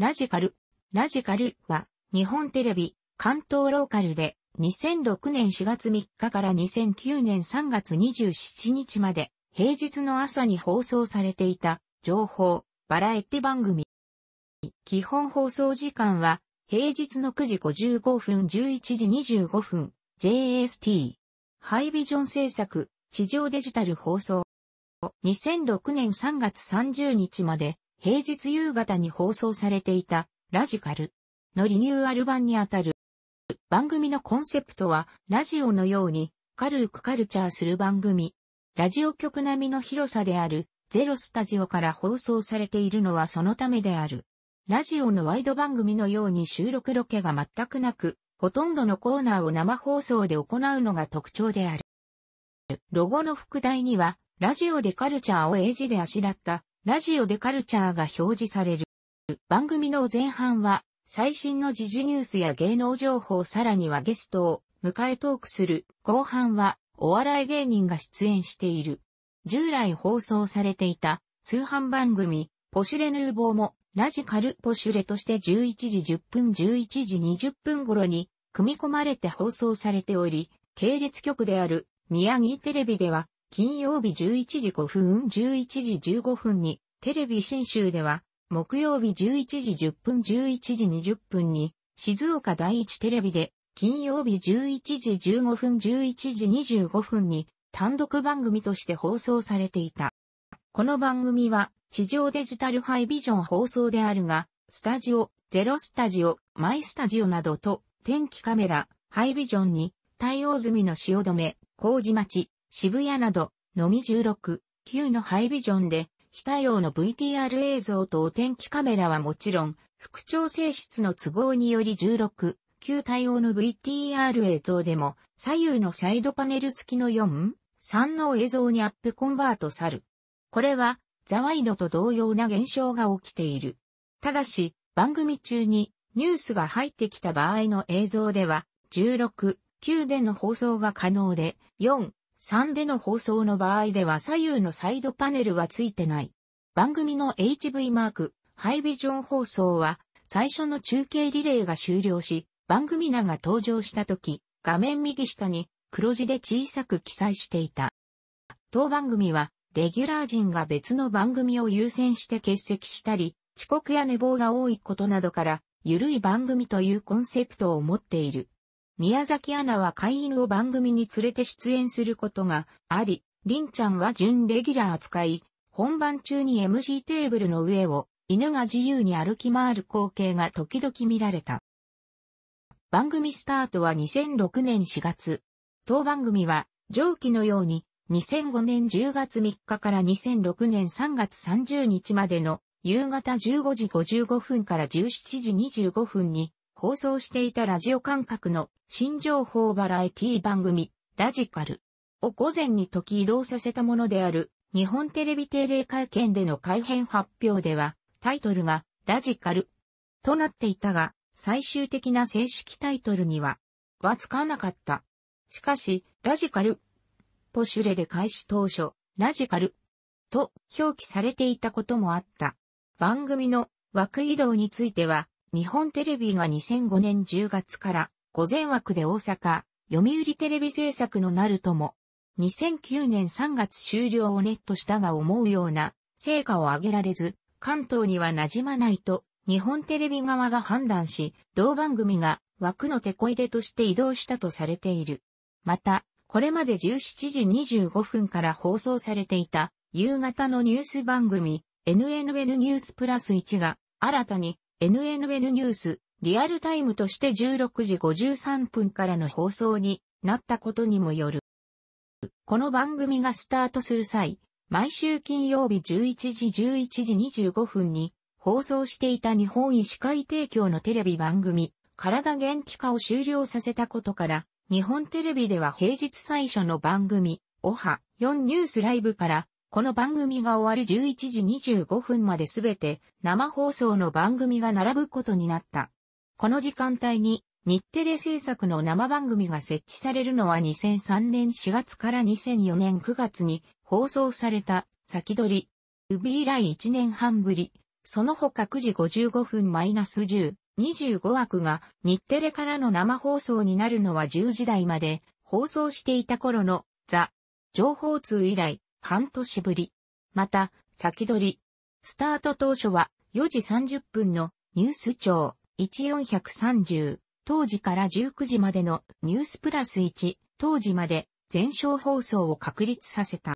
ラジカル。ラジカルは、日本テレビ、関東ローカルで、2006年4月3日から2009年3月27日まで、平日の朝に放送されていた、情報、バラエティ番組。基本放送時間は、平日の9時55分11時25分、JST。ハイビジョン制作、地上デジタル放送。2006年3月30日まで、平日夕方に放送されていたラジカルのリニューアル版にあたる。番組のコンセプトはラジオのように軽くカルチャーする番組。ラジオ局並みの広さであるゼロスタジオから放送されているのはそのためである。ラジオのワイド番組のように収録ロケが全くなく、ほとんどのコーナーを生放送で行うのが特徴である。ロゴの副題には、ラジオでカルチャーを英字であしらったラジオでカルチャーが表示される。番組の前半は、最新の時事ニュースや芸能情報さらにはゲストを迎えトークする。後半は、お笑い芸人が出演している。従来放送されていた通販番組、ポシュレヌーボーも、ラジカルポシュレとして11時10分11時20分頃に、組み込まれて放送されており、系列局である宮城テレビでは金曜日11時5分、11時15分に、テレビ新州では、木曜日11時10分、11時20分に、静岡第一テレビで、金曜日11時15分、11時25分に、単独番組として放送されていた。この番組は、地上デジタルハイビジョン放送であるが、スタジオ、ゼロスタジオ、マイスタジオなどと、天気カメラ、ハイビジョンに、対応済みの工事麹町、渋谷など、のみ16、9のハイビジョンで、非対応の VTR 映像とお天気カメラはもちろん、副調整室の都合により16、9対応の VTR 映像でも、左右のサイドパネル付きの4、3の映像にアップコンバートさる。これは、ザワイドと同様な現象が起きている。ただし、番組中にニュースが入ってきた場合の映像では、16、9での放送が可能で、4、3での放送の場合では左右のサイドパネルはついてない。番組の HV マーク、ハイビジョン放送は、最初の中継リレーが終了し、番組名が登場した時、画面右下に黒字で小さく記載していた。当番組は、レギュラー陣が別の番組を優先して欠席したり、遅刻や寝坊が多いことなどから、ゆるい番組というコンセプトを持っている。宮崎アナは飼い犬を番組に連れて出演することがあり、りんちゃんは準レギュラー扱い、本番中に MC テーブルの上を犬が自由に歩き回る光景が時々見られた。番組スタートは2006年4月。当番組は上記のように2005年10月3日から2006年3月30日までの夕方15時55分から17時25分に放送していたラジオ感覚の新情報バラエティ番組、ラジカルを午前に時移動させたものである日本テレビ定例会見での改編発表ではタイトルがラジカルとなっていたが最終的な正式タイトルにははつかなかった。しかしラジカルポシュレで開始当初ラジカルと表記されていたこともあった。番組の枠移動については日本テレビが2005年10月から午前枠で大阪、読売テレビ制作のなるとも、2009年3月終了をネットしたが思うような成果を上げられず、関東には馴染まないと、日本テレビ側が判断し、同番組が枠の手こ入れとして移動したとされている。また、これまで17時25分から放送されていた夕方のニュース番組 NNN ニュースプラス1が新たに NNN ニュース、リアルタイムとして16時53分からの放送になったことにもよる。この番組がスタートする際、毎週金曜日11時11時25分に放送していた日本医師会提供のテレビ番組、体元気化を終了させたことから、日本テレビでは平日最初の番組、オハ4ニュースライブからこの番組が終わる11時25分まで全て生放送の番組が並ぶことになった。この時間帯に日テレ制作の生番組が設置されるのは2003年4月から2004年9月に放送された先取り、UB 以来1年半ぶり、その他9時55分マイナス10、25枠が日テレからの生放送になるのは10時台まで放送していた頃のザ・情報通以来半年ぶり。また、先取り。スタート当初は4時30分のニュース庁1430当時から19時までのニュースプラス1当時まで全省放送を確立させた。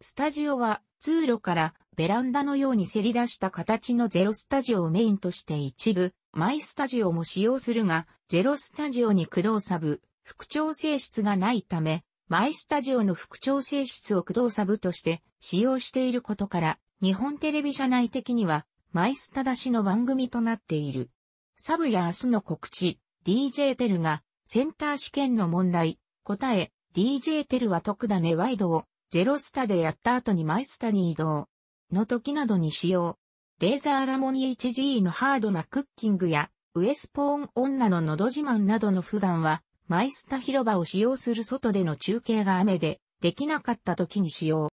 スタジオは通路からベランダのようにせり出した形のゼロスタジオをメインとして一部、マイスタジオも使用するが、ゼロスタジオに駆動サブ、副調整室がないため、マイスタジオの副調整室を駆動サブとして使用していることから、日本テレビ社内的には、マイスタ出しの番組となっている。サブや明日の告知、DJ テルが、センター試験の問題、答え、DJ テルは特ダネワイドを、ゼロスタでやった後にマイスタに移動。の時などに使用。レーザーラモニー 1G のハードなクッキングや、ウエスポーン女の喉自慢などの普段は、マイスタ広場を使用する外での中継が雨で、できなかった時に使用。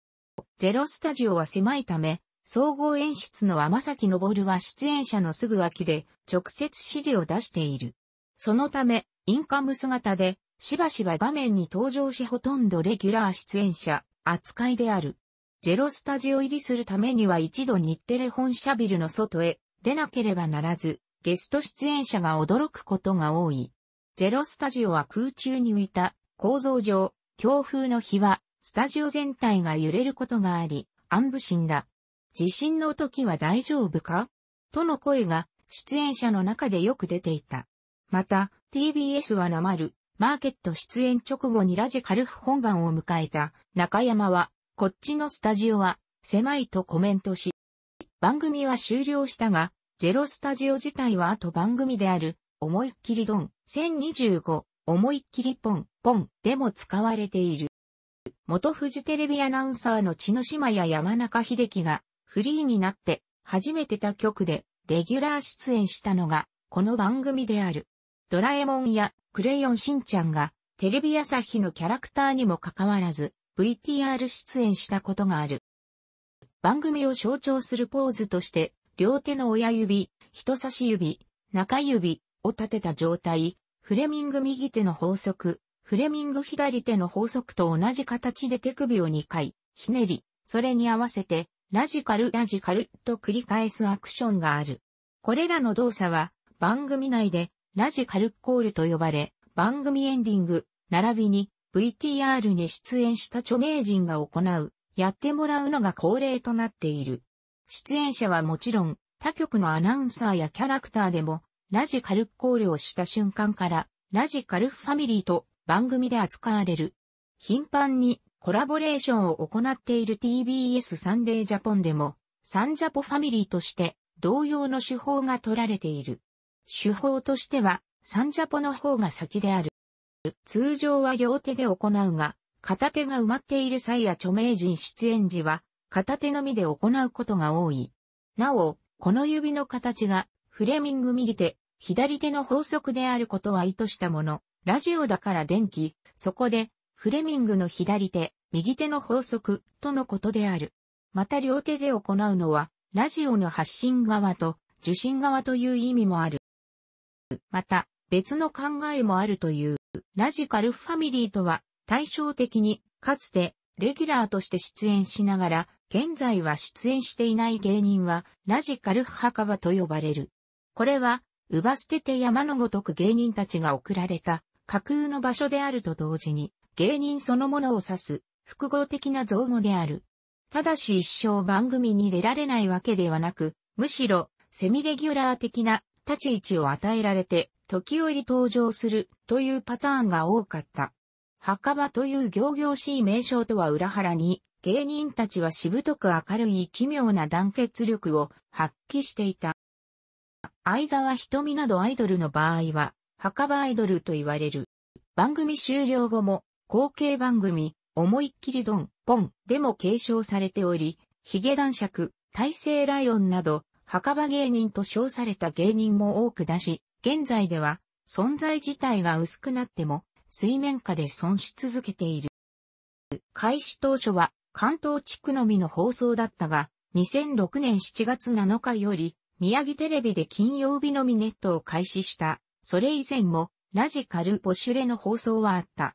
ゼロスタジオは狭いため、総合演出の天崎昇は出演者のすぐ脇で直接指示を出している。そのため、インカム姿で、しばしば画面に登場しほとんどレギュラー出演者、扱いである。ゼロスタジオ入りするためには一度日テレ本社ビルの外へ出なければならず、ゲスト出演者が驚くことが多い。ゼロスタジオは空中に浮いた構造上、強風の日は、スタジオ全体が揺れることがあり、安部心だ。地震の時は大丈夫かとの声が出演者の中でよく出ていた。また、TBS はなまる、マーケット出演直後にラジカルフ本番を迎えた中山は、こっちのスタジオは狭いとコメントし、番組は終了したが、ゼロスタジオ自体はあと番組である思いっきりドン、1025、思いっきりポン、ポンでも使われている。元フジテレビアナウンサーの血の島や山中秀樹がフリーになって初めて他局でレギュラー出演したのがこの番組である。ドラえもんやクレヨンしんちゃんがテレビ朝日のキャラクターにもかかわらず VTR 出演したことがある。番組を象徴するポーズとして両手の親指、人差し指、中指、を立てた状態、フレミング右手の法則、フレミング左手の法則と同じ形で手首を2回、ひねり、それに合わせて、ラジカルラジカルと繰り返すアクションがある。これらの動作は、番組内で、ラジカルコールと呼ばれ、番組エンディング、並びに、VTR に出演した著名人が行う、やってもらうのが恒例となっている。出演者はもちろん、他局のアナウンサーやキャラクターでも、ラジカルフ考慮をした瞬間から、ラジカルフファミリーと番組で扱われる。頻繁にコラボレーションを行っている TBS サンデージャポンでも、サンジャポファミリーとして同様の手法が取られている。手法としては、サンジャポの方が先である。通常は両手で行うが、片手が埋まっている際や著名人出演時は、片手のみで行うことが多い。なお、この指の形が、フレミング右手、左手の法則であることは意図したもの、ラジオだから電気、そこで、フレミングの左手、右手の法則、とのことである。また両手で行うのは、ラジオの発信側と受信側という意味もある。また、別の考えもあるという、ラジカルファミリーとは、対照的に、かつて、レギュラーとして出演しながら、現在は出演していない芸人は、ラジカル派カバと呼ばれる。これは、奪捨てて山のごとく芸人たちが送られた架空の場所であると同時に、芸人そのものを指す複合的な造語である。ただし一生番組に出られないわけではなく、むしろセミレギュラー的な立ち位置を与えられて、時折登場するというパターンが多かった。墓場という行々しい名称とは裏腹に、芸人たちはしぶとく明るい奇妙な団結力を発揮していた。相沢瞳などアイドルの場合は、墓場アイドルと言われる。番組終了後も、後継番組、思いっきりドン、ポンでも継承されており、ヒゲ男爵、大成ライオンなど、墓場芸人と称された芸人も多く出し、現在では、存在自体が薄くなっても、水面下で損し続けている。開始当初は、関東地区のみの放送だったが、2006年7月7日より、宮城テレビで金曜日のみネットを開始した。それ以前も、ラジカルポシュレの放送はあった。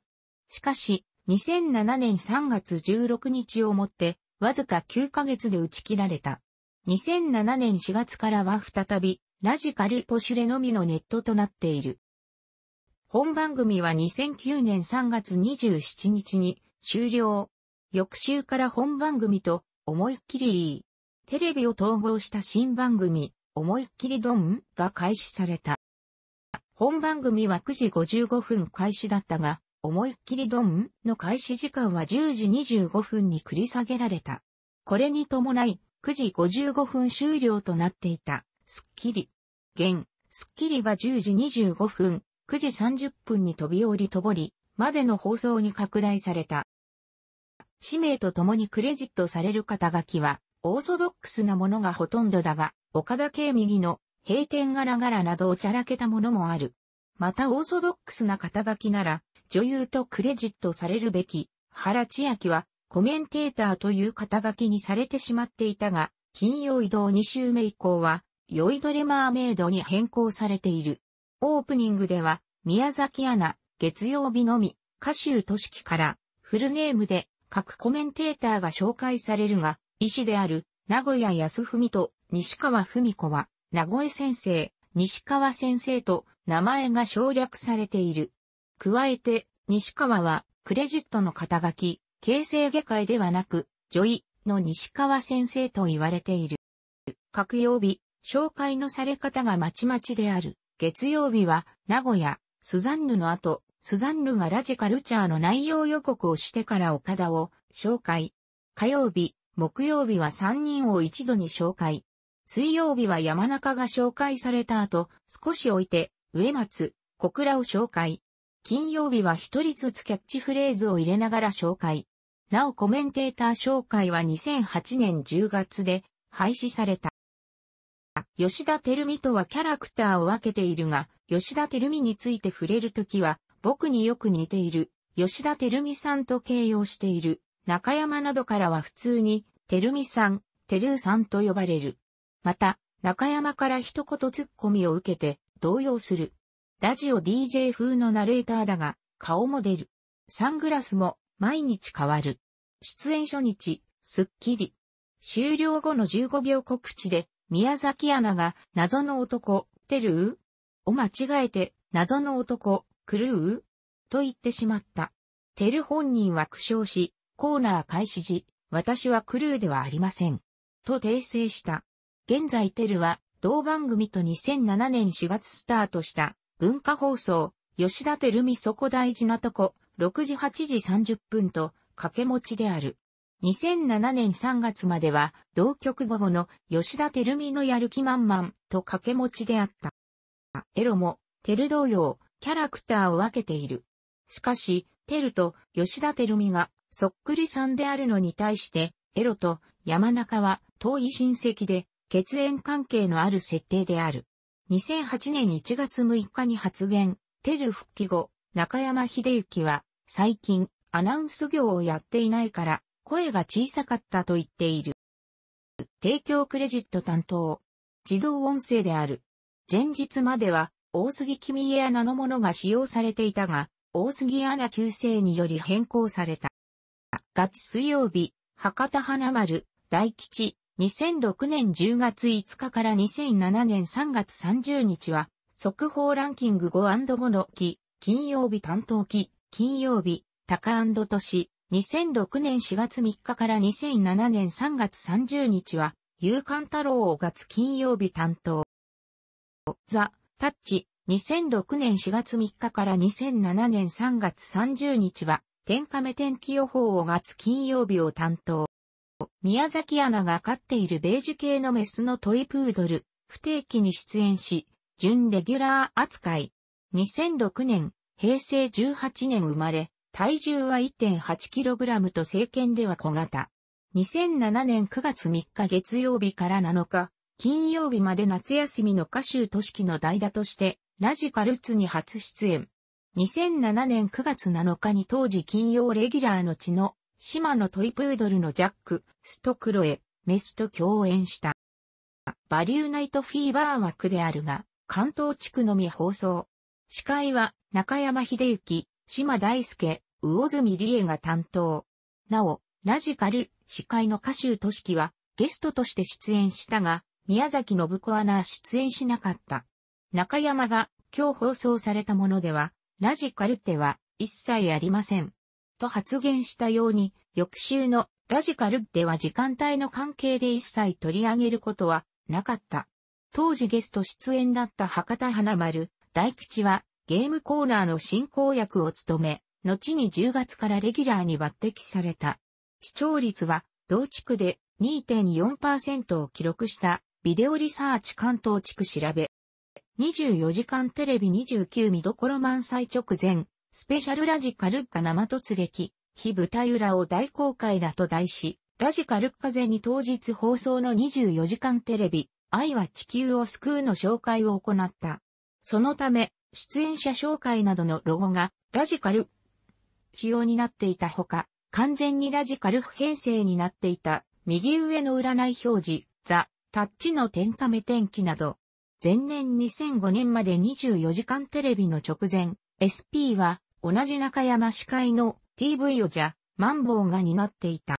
しかし、2007年3月16日をもって、わずか9ヶ月で打ち切られた。2007年4月からは再び、ラジカルポシュレのみのネットとなっている。本番組は2009年3月27日に終了。翌週から本番組と思いっきりいい。テレビを統合した新番組、思いっきりドンが開始された。本番組は9時55分開始だったが、思いっきりドンの開始時間は10時25分に繰り下げられた。これに伴い、9時55分終了となっていた、スッキリ。現、スッキリは10時25分、9時30分に飛び降りとぼり、までの放送に拡大された。氏名と共にクレジットされる肩書きは、オーソドックスなものがほとんどだが、岡田系右の閉店ガラガラなどおちゃらけたものもある。またオーソドックスな肩書きなら、女優とクレジットされるべき、原千明はコメンテーターという肩書きにされてしまっていたが、金曜移動2週目以降は、酔いどれマーメイドに変更されている。オープニングでは、宮崎アナ、月曜日のみ、歌手都市記から、フルネームで、各コメンテーターが紹介されるが、医師である、名古屋康文と西川文子は、名古屋先生、西川先生と名前が省略されている。加えて、西川は、クレジットの肩書き、形成外科医ではなく、女医の西川先生と言われている。各曜日、紹介のされ方がまちまちである。月曜日は、名古屋、スザンヌの後、スザンヌがラジカルチャーの内容予告をしてから岡田を紹介。火曜日、木曜日は3人を一度に紹介。水曜日は山中が紹介された後、少し置いて、植松、小倉を紹介。金曜日は一人ずつキャッチフレーズを入れながら紹介。なおコメンテーター紹介は2008年10月で廃止された。吉田照美とはキャラクターを分けているが、吉田照美について触れるときは、僕によく似ている、吉田照美さんと形容している。中山などからは普通に、てるみさん、てるーさんと呼ばれる。また、中山から一言突っ込みを受けて、動揺する。ラジオ DJ 風のナレーターだが、顔も出る。サングラスも、毎日変わる。出演初日、スッキリ。終了後の15秒告知で、宮崎アナが、謎の男、てるーを間違えて、謎の男、狂うと言ってしまった。てる本人は苦笑し、コーナー開始時、私はクルーではありません。と訂正した。現在テルは、同番組と2007年4月スタートした、文化放送、吉田テルミそこ大事なとこ、6時8時30分と、掛け持ちである。2007年3月までは、同局午後の吉田テルミのやる気満々と掛け持ちであった。エロも、テル同様、キャラクターを分けている。しかし、テルと吉田ルミがそっくりさんであるのに対して、エロと山中は遠い親戚で血縁関係のある設定である。2008年1月6日に発言、テル復帰後、中山秀幸は最近アナウンス業をやっていないから声が小さかったと言っている。提供クレジット担当。自動音声である。前日までは大杉君家アナのものが使用されていたが、大杉アナ旧姓により変更された。月水曜日、博多花丸、大吉、2006年10月5日から2007年3月30日は、速報ランキング 5&5 の期、金曜日担当期、金曜日、高市、2006年4月3日から2007年3月30日は、夕刊太郎を月金曜日担当。ザ・タッチ、2006年4月3日から2007年3月30日は、天下目天気予報を月金曜日を担当。宮崎アナが飼っているベージュ系のメスのトイプードル、不定期に出演し、準レギュラー扱い。2006年、平成18年生まれ、体重は 1.8kg と政権では小型。2007年9月3日月曜日から7日、金曜日まで夏休みの歌手都市記の代打として、ラジカルツに初出演。2007年9月7日に当時金曜レギュラーの地の島のトイプードルのジャック、ストクロエ、メスと共演した。バリューナイトフィーバー枠であるが、関東地区のみ放送。司会は中山秀幸、島大輔、魚住理恵が担当。なお、ラジカル、司会の歌手都市はゲストとして出演したが、宮崎信子アナ出演しなかった。中山が今日放送されたものでは、ラジカルテは一切ありません。と発言したように、翌週のラジカルテは時間帯の関係で一切取り上げることはなかった。当時ゲスト出演だった博多花丸、大吉はゲームコーナーの進行役を務め、後に10月からレギュラーに抜擢された。視聴率は同地区で2.4%を記録したビデオリサーチ関東地区調べ24時間テレビ29見どころ満載直前、スペシャルラジカルッカ生突撃、非舞台裏を大公開だと題し、ラジカルッカゼに当日放送の24時間テレビ、愛は地球を救うの紹介を行った。そのため、出演者紹介などのロゴがラジカル仕様になっていたほか、完全にラジカル不編成になっていた右上の占い表示、ザ・タッチの点カ目天気など、前年2005年まで24時間テレビの直前、SP は同じ中山司会の TV をじゃ、マンボウが担っていた。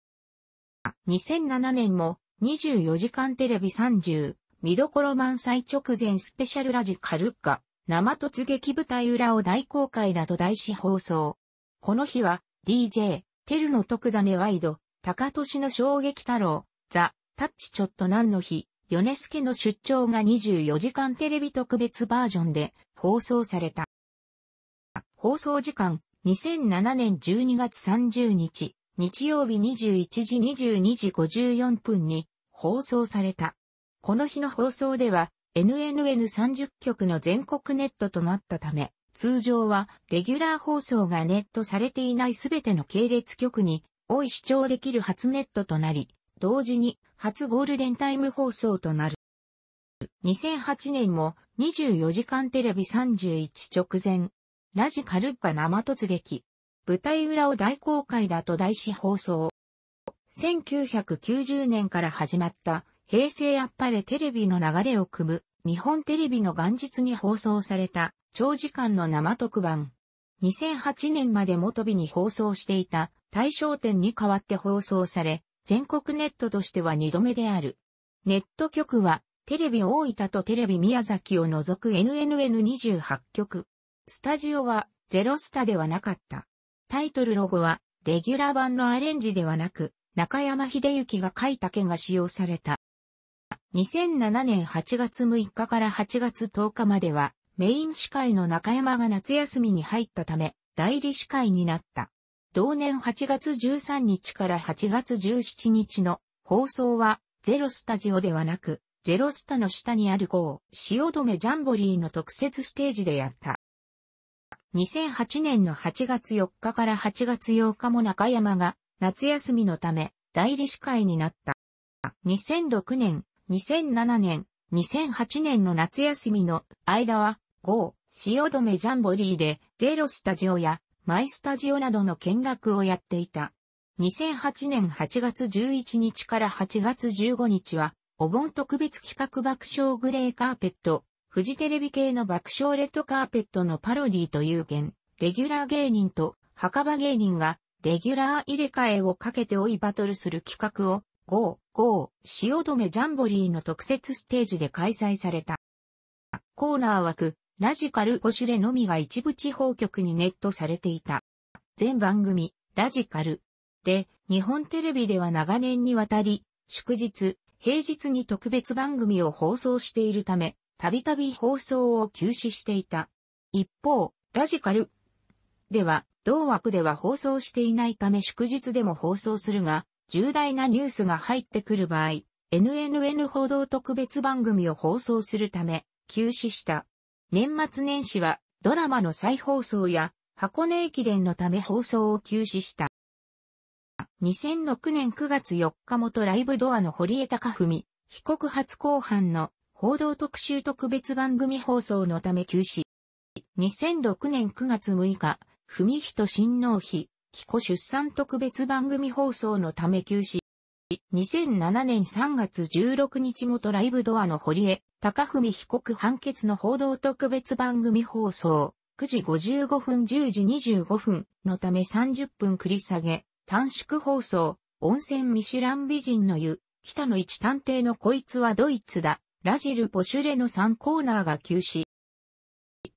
2007年も24時間テレビ30、見どころ満載直前スペシャルラジカルッカ、生突撃舞台裏を大公開など大し放送。この日は DJ、テルの特ダネワイド、高俊の衝撃太郎、ザ、タッチちょっと何の日、ヨネスケの出張が24時間テレビ特別バージョンで放送された。放送時間、2007年12月30日、日曜日21時22時54分に放送された。この日の放送では NNN30 局の全国ネットとなったため、通常はレギュラー放送がネットされていないすべての系列局に多い視聴できる初ネットとなり、同時に初ゴールデンタイム放送となる。2008年も24時間テレビ31直前、ラジカルッパ生突撃、舞台裏を大公開だと題し放送。1990年から始まった平成あっぱれテレビの流れを組む日本テレビの元日に放送された長時間の生特番。2008年まで元日に放送していた大正点に代わって放送され、全国ネットとしては2度目である。ネット局は、テレビ大分とテレビ宮崎を除く NNN28 局。スタジオは、ゼロスタではなかった。タイトルロゴは、レギュラー版のアレンジではなく、中山秀幸が書いた剣が使用された。2007年8月6日から8月10日までは、メイン司会の中山が夏休みに入ったため、代理司会になった。同年8月13日から8月17日の放送は、ゼロスタジオではなく、ゼロスタの下にある号、汐留ジャンボリーの特設ステージでやった。2008年の8月4日から8月8日も中山が夏休みのため代理司会になった。2006年、2007年、2008年の夏休みの間は、号、汐留ジャンボリーでゼロスタジオやマイスタジオなどの見学をやっていた。2008年8月11日から8月15日は、お盆特別企画爆笑グレーカーペット、フジテレビ系の爆笑レッドカーペットのパロディという件、レギュラー芸人と墓場芸人が、レギュラー入れ替えをかけて追いバトルする企画を、ー、5、汐留ジャンボリーの特設ステージで開催された。コーナー枠、ラジカルポシュレのみが一部地方局にネットされていた。全番組、ラジカル。で、日本テレビでは長年にわたり、祝日、平日に特別番組を放送しているため、たびたび放送を休止していた。一方、ラジカルでは、同枠では放送していないため祝日でも放送するが、重大なニュースが入ってくる場合、NNN 報道特別番組を放送するため、休止した。年末年始はドラマの再放送や箱根駅伝のため放送を休止した。2006年9月4日元ライブドアの堀江貴文、被告初公判の報道特集特別番組放送のため休止。2006年9月6日、文人親王妃、紀子出産特別番組放送のため休止。2007年3月16日元ライブドアの堀江、高文被告判決の報道特別番組放送、9時55分10時25分のため30分繰り下げ、短縮放送、温泉ミシュラン美人の湯、北の一探偵のこいつはドイツだ、ラジル・ポシュレの3コーナーが休止。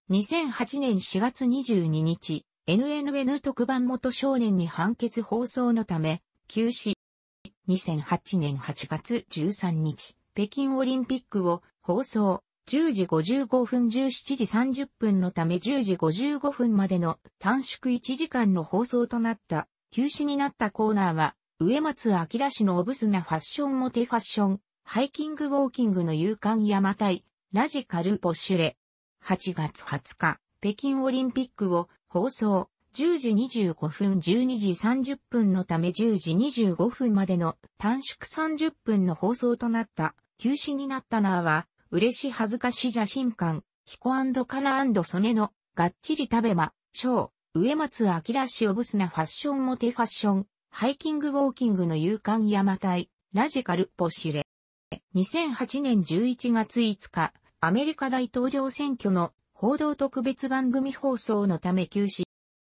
2008年4月22日、NNN 特番元少年に判決放送のため、休止。2008年8月13日、北京オリンピックを放送、10時55分17時30分のため10時55分までの短縮1時間の放送となった、休止になったコーナーは、植松明氏のオブスなファッションモテファッション、ハイキングウォーキングの勇敢山まラジカルポシュレ。8月20日、北京オリンピックを放送、10時25分12時30分のため10時25分までの短縮30分の放送となった、休止になったなぁは、嬉し恥ずかし写真館、ヒコカナソネの、がっちり食べま、ショー、上松明氏オブスなファッションモテファッション、ハイキングウォーキングの勇敢山隊、ラジカルポシュレ。2008年11月5日、アメリカ大統領選挙の報道特別番組放送のため休止。